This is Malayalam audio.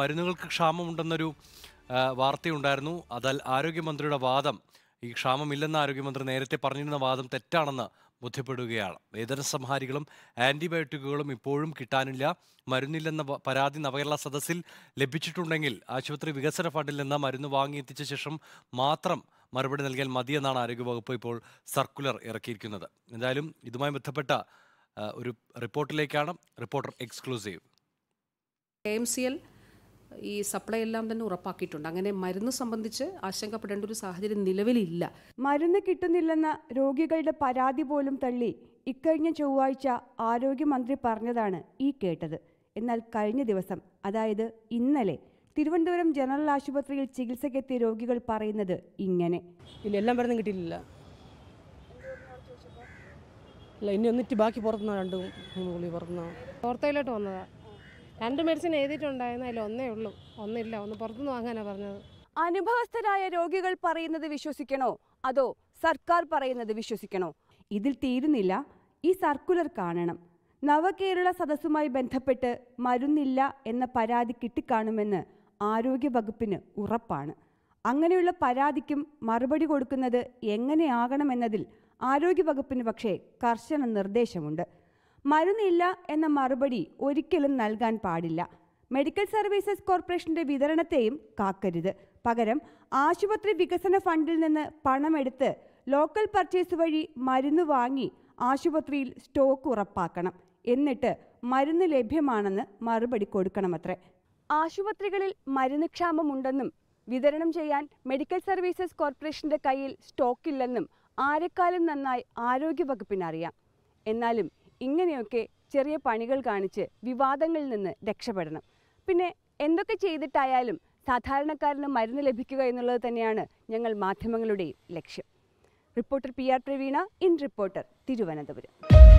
മരുന്നുകൾക്ക് ക്ഷാമമുണ്ടെന്നൊരു വാർത്തയുണ്ടായിരുന്നു അതാൽ ആരോഗ്യമന്ത്രിയുടെ വാദം ഈ ക്ഷാമമില്ലെന്ന് ആരോഗ്യമന്ത്രി നേരത്തെ പറഞ്ഞിരുന്ന വാദം തെറ്റാണെന്ന് ബോധ്യപ്പെടുകയാണ് സംഹാരികളും ആൻറ്റിബയോട്ടിക്കുകളും ഇപ്പോഴും കിട്ടാനില്ല മരുന്നില്ലെന്ന പരാതി നവകേരള സദസ്സിൽ ലഭിച്ചിട്ടുണ്ടെങ്കിൽ ആശുപത്രി വികസന ഫണ്ടിൽ നിന്ന് മരുന്ന് വാങ്ങിയെത്തിച്ച ശേഷം മാത്രം മറുപടി നൽകിയാൽ മതിയെന്നാണ് ആരോഗ്യവകുപ്പ് ഇപ്പോൾ സർക്കുലർ ഇറക്കിയിരിക്കുന്നത് എന്തായാലും ഇതുമായി ബന്ധപ്പെട്ട ഒരു റിപ്പോർട്ടിലേക്കാണ് reporter exclusive M C L ഈ സപ്ലൈ എല്ലാം തന്നെ ഉറപ്പാക്കിയിട്ടുണ്ട് അങ്ങനെ മരുന്ന് സംബന്ധിച്ച് ആശങ്കപ്പെടേണ്ട ഒരു സാഹചര്യം നിലവിലില്ല മരുന്ന് കിട്ടുന്നില്ലെന്ന രോഗികളുടെ പരാതി പോലും തള്ളി ഇക്കഴിഞ്ഞ ചൊവ്വാഴ്ച ആരോഗ്യമന്ത്രി പറഞ്ഞതാണ് ഈ കേട്ടത് എന്നാൽ കഴിഞ്ഞ ദിവസം അതായത് ഇന്നലെ തിരുവനന്തപുരം ജനറൽ ആശുപത്രിയിൽ ചികിത്സക്കെത്തിയ രോഗികൾ പറയുന്നത് ഇങ്ങനെ ഇല്ല എല്ലാം മരുന്നും കിട്ടിയില്ല ഇല്ല ഇനി ഒന്നിട്ട് ബാക്കി പുറത്തുനിന്നാണ് രണ്ട് ഗുളി പുറത്തുനിന്നാണ് ഓർത്തയിലോട്ട് വന്നതാണ് രണ്ട് മെഡിസിൻ എഴുതിയിട്ടുണ്ടായിരുന്നു അതിൽ ഒന്നേ ഉള്ളൂ ഒന്നില്ല ഒന്ന് പുറത്തുനിന്ന് വാങ്ങാനാണ് പറഞ്ഞത് അനുഭവസ്ഥരായ രോഗികൾ പറയുന്നത് വിശ്വസിക്കണോ അതോ സർക്കാർ പറയുന്നത് വിശ്വസിക്കണോ ഇതിൽ തീരുന്നില്ല ഈ സർക്കുലർ കാണണം നവകേരള സദസ്സുമായി ബന്ധപ്പെട്ട് മരുന്നില്ല എന്ന പരാതി കിട്ടിക്കാണുമെന്ന് ആരോഗ്യവകുപ്പിന് ഉറപ്പാണ് അങ്ങനെയുള്ള പരാതിക്കും മറുപടി കൊടുക്കുന്നത് എങ്ങനെയാകണമെന്നതിൽ ആരോഗ്യവകുപ്പിന് പക്ഷേ കർശന നിർദ്ദേശമുണ്ട് മരുന്നില്ല എന്ന മറുപടി ഒരിക്കലും നൽകാൻ പാടില്ല മെഡിക്കൽ സർവീസസ് കോർപ്പറേഷന്റെ വിതരണത്തെയും കാക്കരുത് പകരം ആശുപത്രി വികസന ഫണ്ടിൽ നിന്ന് പണമെടുത്ത് ലോക്കൽ പർച്ചേസ് വഴി മരുന്ന് വാങ്ങി ആശുപത്രിയിൽ സ്റ്റോക്ക് ഉറപ്പാക്കണം എന്നിട്ട് മരുന്ന് ലഭ്യമാണെന്ന് മറുപടി കൊടുക്കണമത്രേ ആശുപത്രികളിൽ മരുന്ന് ക്ഷാമമുണ്ടെന്നും വിതരണം ചെയ്യാൻ മെഡിക്കൽ സർവീസസ് കോർപ്പറേഷന്റെ കയ്യിൽ സ്റ്റോക്കില്ലെന്നും ആരെക്കാലും നന്നായി ആരോഗ്യവകുപ്പിനറിയാം എന്നാലും ഇങ്ങനെയൊക്കെ ചെറിയ പണികൾ കാണിച്ച് വിവാദങ്ങളിൽ നിന്ന് രക്ഷപ്പെടണം പിന്നെ എന്തൊക്കെ ചെയ്തിട്ടായാലും സാധാരണക്കാരന് മരുന്ന് ലഭിക്കുക എന്നുള്ളത് തന്നെയാണ് ഞങ്ങൾ മാധ്യമങ്ങളുടെയും ലക്ഷ്യം റിപ്പോർട്ടർ പി ആർ പ്രവീണ ഇൻ റിപ്പോർട്ടർ തിരുവനന്തപുരം